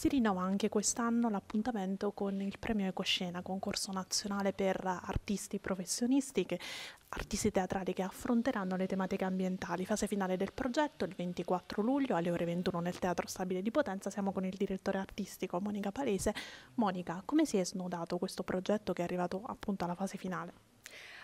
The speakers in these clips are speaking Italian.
Si rinnova anche quest'anno l'appuntamento con il premio Ecoscena, concorso nazionale per artisti professionisti che artisti teatrali che affronteranno le tematiche ambientali. Fase finale del progetto il 24 luglio alle ore 21 nel Teatro Stabile di Potenza. Siamo con il direttore artistico Monica Palese. Monica, come si è snodato questo progetto che è arrivato appunto alla fase finale?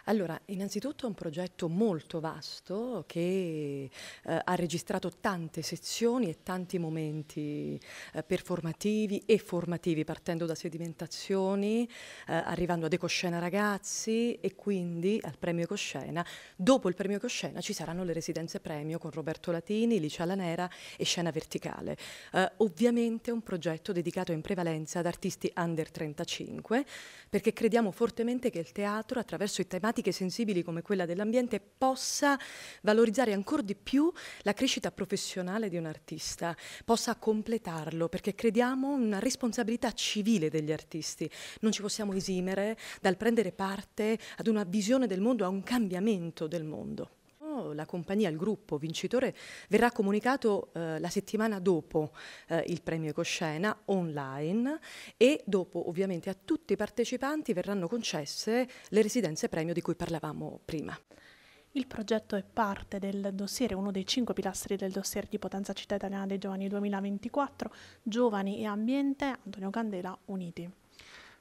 Allora, innanzitutto è un progetto molto vasto che eh, ha registrato tante sezioni e tanti momenti eh, performativi e formativi, partendo da sedimentazioni, eh, arrivando ad Ecoscena Ragazzi e quindi al premio Ecoscena. Dopo il premio Ecoscena ci saranno le residenze premio con Roberto Latini, Licia Lanera e Scena Verticale. Eh, ovviamente è un progetto dedicato in prevalenza ad artisti under 35 perché crediamo fortemente che il teatro attraverso i tematici tematiche sensibili come quella dell'ambiente possa valorizzare ancora di più la crescita professionale di un artista, possa completarlo, perché crediamo in una responsabilità civile degli artisti. Non ci possiamo esimere dal prendere parte ad una visione del mondo, a un cambiamento del mondo la compagnia, il gruppo vincitore verrà comunicato eh, la settimana dopo eh, il premio Ecoscena online e dopo ovviamente a tutti i partecipanti verranno concesse le residenze premio di cui parlavamo prima. Il progetto è parte del dossier, uno dei cinque pilastri del dossier di Potenza Città Italiana dei Giovani 2024, Giovani e Ambiente, Antonio Candela, Uniti.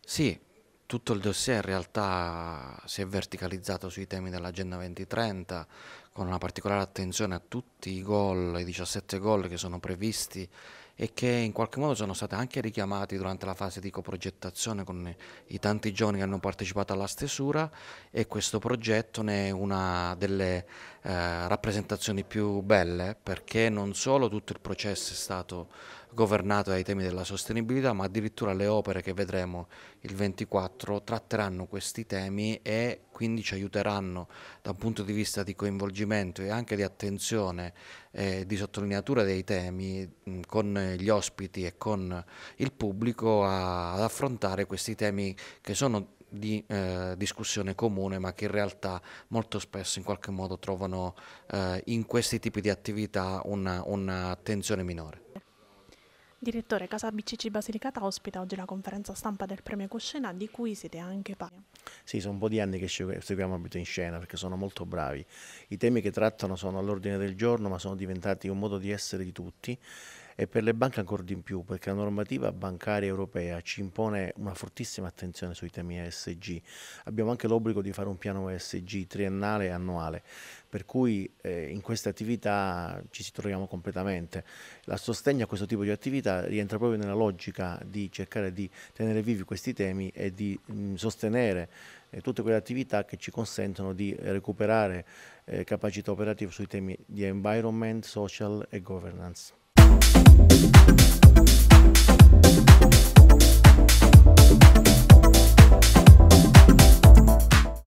Sì, tutto il dossier in realtà si è verticalizzato sui temi dell'Agenda 2030 con una particolare attenzione a tutti i gol, i 17 gol che sono previsti e che in qualche modo sono stati anche richiamati durante la fase di coprogettazione con i tanti giovani che hanno partecipato alla stesura e questo progetto ne è una delle eh, rappresentazioni più belle perché non solo tutto il processo è stato governato dai temi della sostenibilità, ma addirittura le opere che vedremo il 24 tratteranno questi temi e quindi ci aiuteranno da un punto di vista di coinvolgimento e anche di attenzione e di sottolineatura dei temi con gli ospiti e con il pubblico a, ad affrontare questi temi che sono di eh, discussione comune, ma che in realtà molto spesso in qualche modo trovano eh, in questi tipi di attività un'attenzione una minore. Direttore, Casa BCC Basilicata ospita oggi la conferenza stampa del Premio Coscena di cui siete anche parte. Sì, sono un po' di anni che ci seguiamo Abito in Scena perché sono molto bravi. I temi che trattano sono all'ordine del giorno ma sono diventati un modo di essere di tutti e per le banche ancora di più perché la normativa bancaria europea ci impone una fortissima attenzione sui temi ESG. Abbiamo anche l'obbligo di fare un piano ESG triennale e annuale, per cui eh, in queste attività ci si troviamo completamente. La sostegno a questo tipo di attività rientra proprio nella logica di cercare di tenere vivi questi temi e di mh, mm, sostenere eh, tutte quelle attività che ci consentono di recuperare eh, capacità operative sui temi di environment, social e governance.